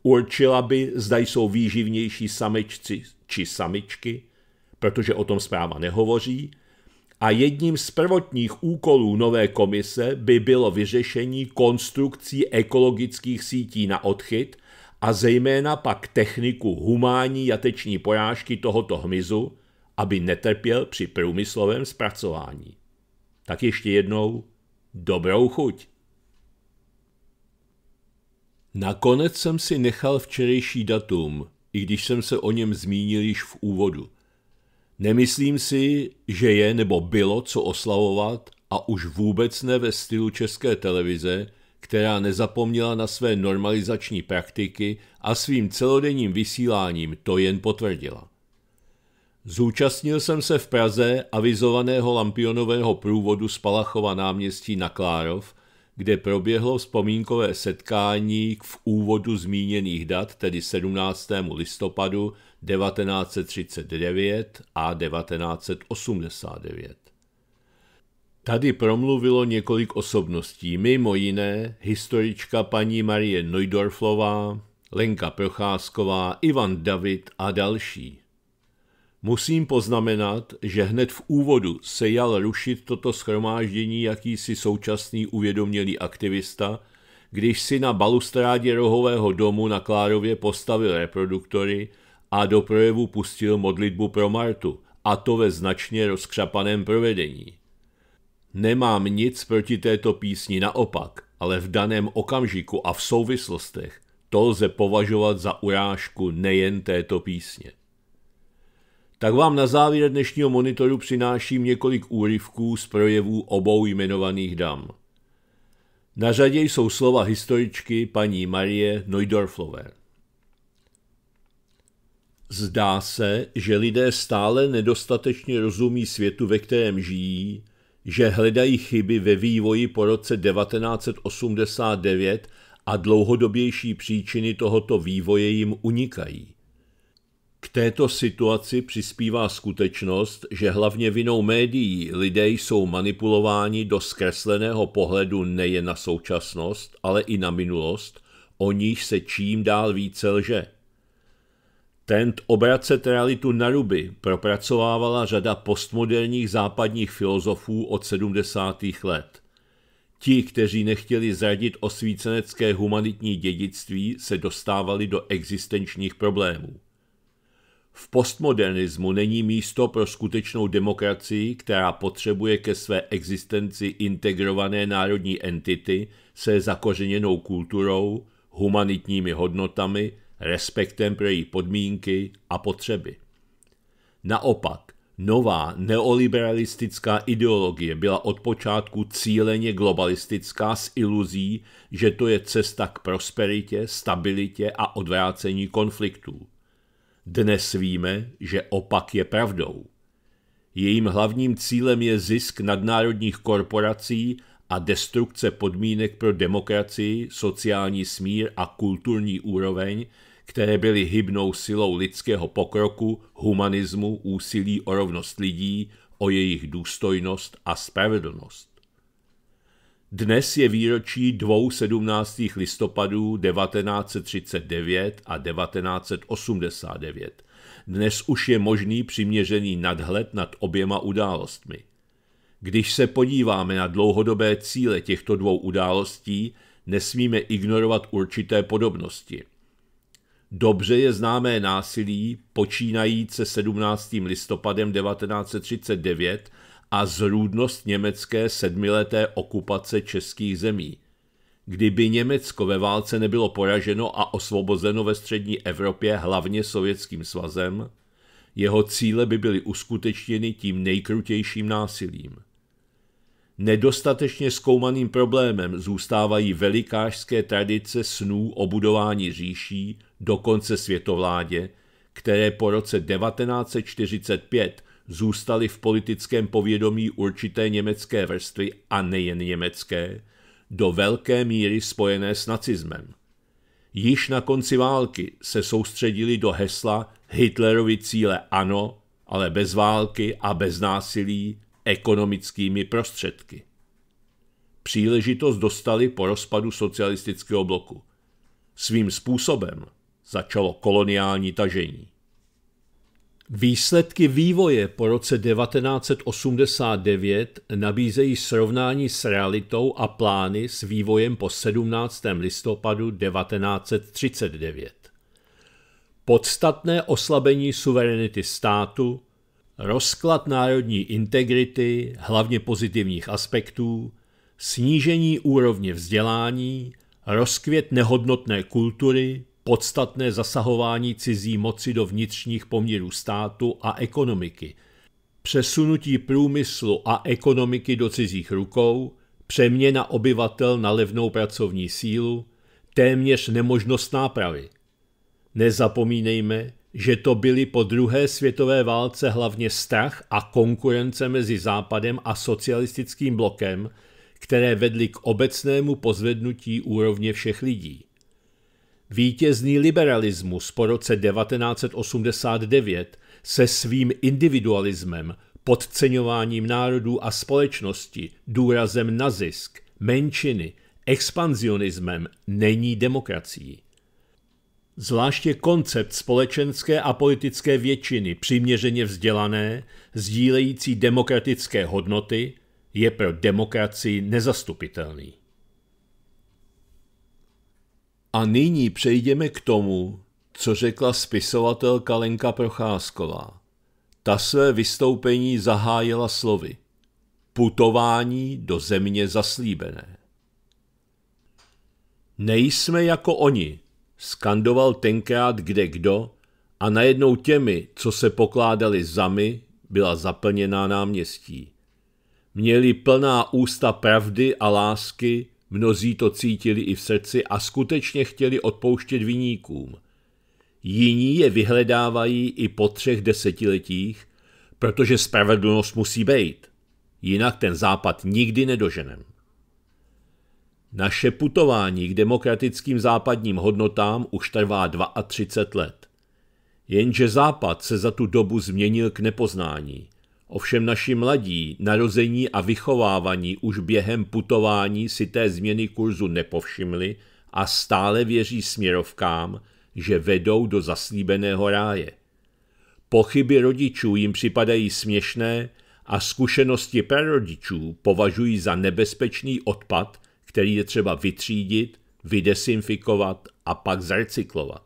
určila by, zda jsou výživnější samečci či samičky, protože o tom zpráva nehovoří, a jedním z prvotních úkolů nové komise by bylo vyřešení konstrukcí ekologických sítí na odchyt a zejména pak techniku humánní jateční porážky tohoto hmyzu, aby netrpěl při průmyslovém zpracování. Tak ještě jednou dobrou chuť. Nakonec jsem si nechal včerejší datum, i když jsem se o něm zmínil již v úvodu. Nemyslím si, že je nebo bylo co oslavovat a už vůbec ne ve stylu české televize, která nezapomněla na své normalizační praktiky a svým celodenním vysíláním to jen potvrdila. Zúčastnil jsem se v Praze avizovaného lampionového průvodu z Palachova náměstí na Klárov, kde proběhlo vzpomínkové setkání k v úvodu zmíněných dat, tedy 17. listopadu 1939 a 1989. Tady promluvilo několik osobností, mimo jiné historička paní Marie Neudorflová, Lenka Procházková, Ivan David a další. Musím poznamenat, že hned v úvodu se jal rušit toto schromáždění jakýsi současný uvědomělý aktivista, když si na balustrádě rohového domu na Klárově postavil reproduktory a do projevu pustil modlitbu pro Martu, a to ve značně rozkřapaném provedení. Nemám nic proti této písni naopak, ale v daném okamžiku a v souvislostech to lze považovat za urážku nejen této písně tak vám na závěr dnešního monitoru přináším několik úryvků z projevů obou jmenovaných dam. Na řadě jsou slova historičky paní Marie Neudorflové. Zdá se, že lidé stále nedostatečně rozumí světu, ve kterém žijí, že hledají chyby ve vývoji po roce 1989 a dlouhodobější příčiny tohoto vývoje jim unikají. K této situaci přispívá skutečnost, že hlavně vinou médií lidé jsou manipulováni do zkresleného pohledu nejen na současnost, ale i na minulost, o níž se čím dál více lže. Tent obracet realitu na ruby propracovávala řada postmoderních západních filozofů od 70. let. Ti, kteří nechtěli zradit osvícenecké humanitní dědictví, se dostávali do existenčních problémů. V postmodernismu není místo pro skutečnou demokracii, která potřebuje ke své existenci integrované národní entity se zakořeněnou kulturou, humanitními hodnotami, respektem pro její podmínky a potřeby. Naopak, nová neoliberalistická ideologie byla od počátku cíleně globalistická s iluzí, že to je cesta k prosperitě, stabilitě a odvrácení konfliktů. Dnes víme, že opak je pravdou. Jejím hlavním cílem je zisk nadnárodních korporací a destrukce podmínek pro demokracii, sociální smír a kulturní úroveň, které byly hybnou silou lidského pokroku, humanismu, úsilí o rovnost lidí, o jejich důstojnost a spravedlnost. Dnes je výročí dvou 17. listopadů 1939 a 1989. Dnes už je možný přiměřený nadhled nad oběma událostmi. Když se podíváme na dlouhodobé cíle těchto dvou událostí, nesmíme ignorovat určité podobnosti. Dobře je známé násilí, se 17. listopadem 1939 a zrůdnost německé sedmileté okupace českých zemí. Kdyby Německo ve válce nebylo poraženo a osvobozeno ve střední Evropě hlavně Sovětským svazem, jeho cíle by byly uskutečněny tím nejkrutějším násilím. Nedostatečně zkoumaným problémem zůstávají velikářské tradice snů o budování říší, dokonce světovládě, které po roce 1945 zůstaly v politickém povědomí určité německé vrstvy a nejen německé, do velké míry spojené s nacismem. Již na konci války se soustředili do hesla Hitlerovi cíle ano, ale bez války a bez násilí ekonomickými prostředky. Příležitost dostali po rozpadu socialistického bloku. Svým způsobem začalo koloniální tažení. Výsledky vývoje po roce 1989 nabízejí srovnání s realitou a plány s vývojem po 17. listopadu 1939. Podstatné oslabení suverenity státu, rozklad národní integrity, hlavně pozitivních aspektů, snížení úrovně vzdělání, rozkvět nehodnotné kultury, podstatné zasahování cizí moci do vnitřních poměrů státu a ekonomiky, přesunutí průmyslu a ekonomiky do cizích rukou, přeměna obyvatel na levnou pracovní sílu, téměř nemožnost nápravy. Nezapomínejme, že to byly po druhé světové válce hlavně strach a konkurence mezi Západem a socialistickým blokem, které vedly k obecnému pozvednutí úrovně všech lidí. Vítězný liberalismus po roce 1989 se svým individualismem, podceňováním národů a společnosti, důrazem na zisk, menšiny, expanzionismem není demokracií. Zvláště koncept společenské a politické většiny přiměřeně vzdělané, sdílející demokratické hodnoty, je pro demokracii nezastupitelný. A nyní přejdeme k tomu, co řekla spisovatelka Lenka Procházková. Ta své vystoupení zahájila slovy Putování do země zaslíbené. Nejsme jako oni, skandoval tenkrát kde kdo a najednou těmi, co se pokládali za my, byla zaplněná náměstí. Měli plná ústa pravdy a lásky, Mnozí to cítili i v srdci a skutečně chtěli odpouštět viníkům. Jiní je vyhledávají i po třech desetiletích, protože spravedlnost musí být. Jinak ten západ nikdy nedoženem. Naše putování k demokratickým západním hodnotám už trvá 32 let. Jenže západ se za tu dobu změnil k nepoznání. Ovšem naši mladí, narození a vychovávaní už během putování si té změny kurzu nepovšimli a stále věří směrovkám, že vedou do zaslíbeného ráje. Pochyby rodičů jim připadají směšné a zkušenosti prarodičů považují za nebezpečný odpad, který je třeba vytřídit, vydesinfikovat a pak zrecyklovat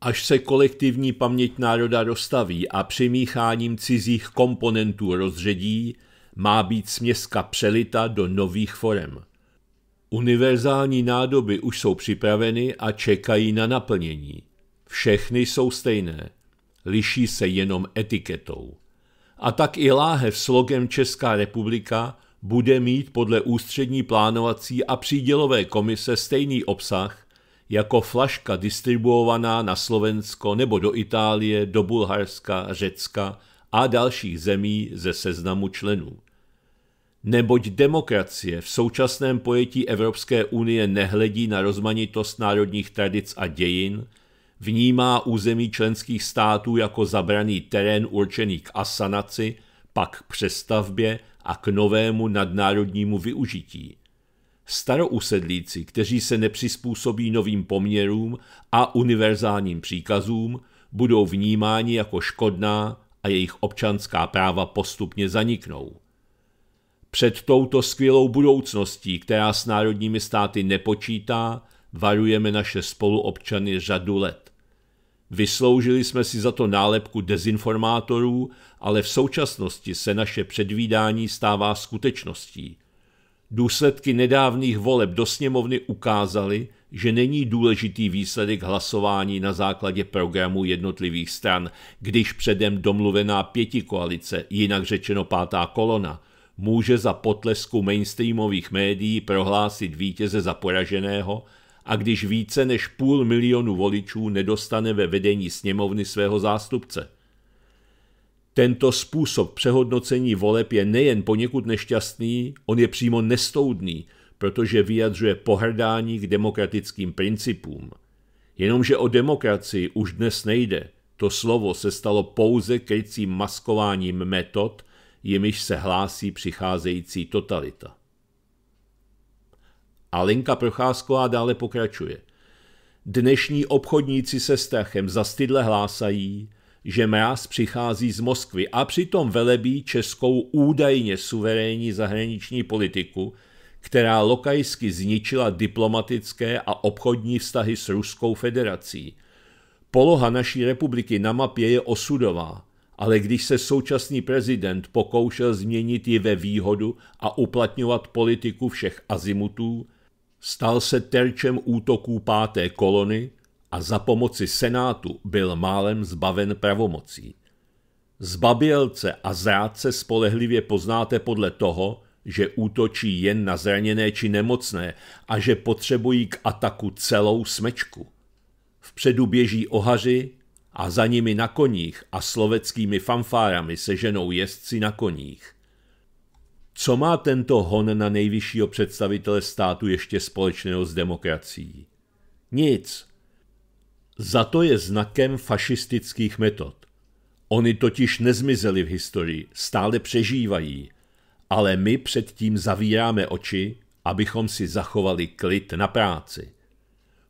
až se kolektivní paměť národa dostaví a přimícháním cizích komponentů rozředí, má být směska přelita do nových forem. Univerzální nádoby už jsou připraveny a čekají na naplnění. Všechny jsou stejné, liší se jenom etiketou. A tak i láhev s logem Česká republika bude mít podle ústřední plánovací a přídělové komise stejný obsah jako flaška distribuovaná na Slovensko nebo do Itálie, do Bulharska, Řecka a dalších zemí ze seznamu členů. Neboť demokracie v současném pojetí Evropské unie nehledí na rozmanitost národních tradic a dějin, vnímá území členských států jako zabraný terén určený k asanaci, pak k přestavbě a k novému nadnárodnímu využití – Starousedlíci, kteří se nepřizpůsobí novým poměrům a univerzálním příkazům, budou vnímáni jako škodná a jejich občanská práva postupně zaniknou. Před touto skvělou budoucností, která s národními státy nepočítá, varujeme naše spoluobčany řadu let. Vysloužili jsme si za to nálepku dezinformátorů, ale v současnosti se naše předvídání stává skutečností. Důsledky nedávných voleb do sněmovny ukázaly, že není důležitý výsledek hlasování na základě programu jednotlivých stran, když předem domluvená pěti koalice, jinak řečeno pátá kolona, může za potlesku mainstreamových médií prohlásit vítěze za poraženého a když více než půl milionu voličů nedostane ve vedení sněmovny svého zástupce – tento způsob přehodnocení voleb je nejen poněkud nešťastný, on je přímo nestoudný, protože vyjadřuje pohrdání k demokratickým principům. Jenomže o demokracii už dnes nejde. To slovo se stalo pouze krycím maskováním metod, jimiž se hlásí přicházející totalita. A Lenka Procházková dále pokračuje. Dnešní obchodníci se strachem zastydle hlásají, že mráz přichází z Moskvy a přitom velebí českou údajně suverénní zahraniční politiku, která lokajsky zničila diplomatické a obchodní vztahy s Ruskou federací. Poloha naší republiky na mapě je osudová, ale když se současný prezident pokoušel změnit ji ve výhodu a uplatňovat politiku všech azimutů, stal se terčem útoků páté kolony, a za pomoci Senátu byl málem zbaven pravomocí. Zbabělce a zrádce spolehlivě poznáte podle toho, že útočí jen na zraněné či nemocné a že potřebují k ataku celou smečku. Vpředu běží ohaři a za nimi na koních a sloveckými fanfárami se ženou jezdci na koních. Co má tento hon na nejvyššího představitele státu ještě společného s demokracií? Nic, za to je znakem fašistických metod. Oni totiž nezmizeli v historii, stále přežívají, ale my předtím zavíráme oči, abychom si zachovali klid na práci.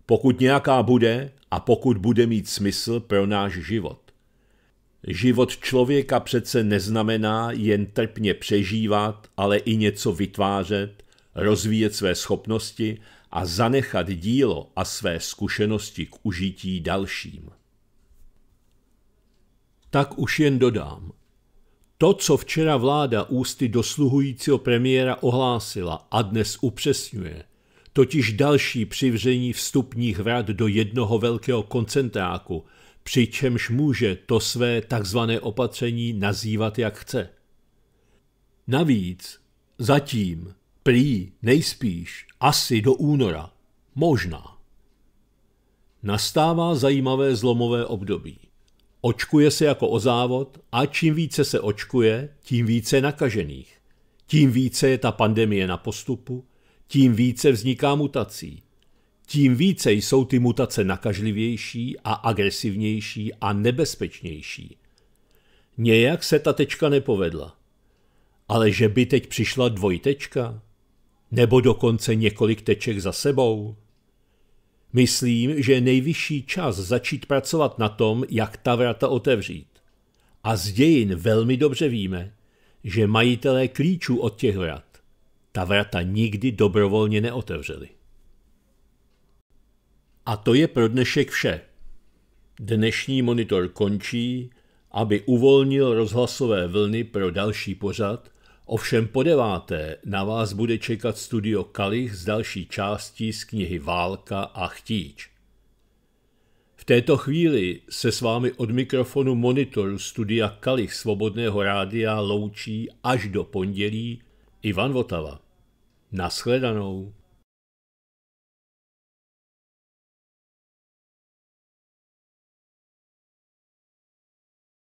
Pokud nějaká bude a pokud bude mít smysl pro náš život. Život člověka přece neznamená jen trpně přežívat, ale i něco vytvářet, rozvíjet své schopnosti a zanechat dílo a své zkušenosti k užití dalším. Tak už jen dodám. To, co včera vláda ústy dosluhujícího premiéra ohlásila a dnes upřesňuje, totiž další přivření vstupních vrat do jednoho velkého koncentráku, přičemž může to své takzvané opatření nazývat jak chce. Navíc, zatím, prý nejspíš asi do února. Možná. Nastává zajímavé zlomové období. Očkuje se jako o závod a čím více se očkuje, tím více nakažených. Tím více je ta pandemie na postupu, tím více vzniká mutací. Tím více jsou ty mutace nakažlivější a agresivnější a nebezpečnější. Nějak se ta tečka nepovedla. Ale že by teď přišla dvojtečka? nebo dokonce několik teček za sebou? Myslím, že je nejvyšší čas začít pracovat na tom, jak ta vrata otevřít. A z dějin velmi dobře víme, že majitelé klíčů od těch vrat ta vrata nikdy dobrovolně neotevřeli. A to je pro dnešek vše. Dnešní monitor končí, aby uvolnil rozhlasové vlny pro další pořad – Ovšem po deváté na vás bude čekat studio Kalich s další částí z knihy Válka a chtíč. V této chvíli se s vámi od mikrofonu monitoru studia Kalich Svobodného rádia loučí až do pondělí Ivan Votava. Naschledanou.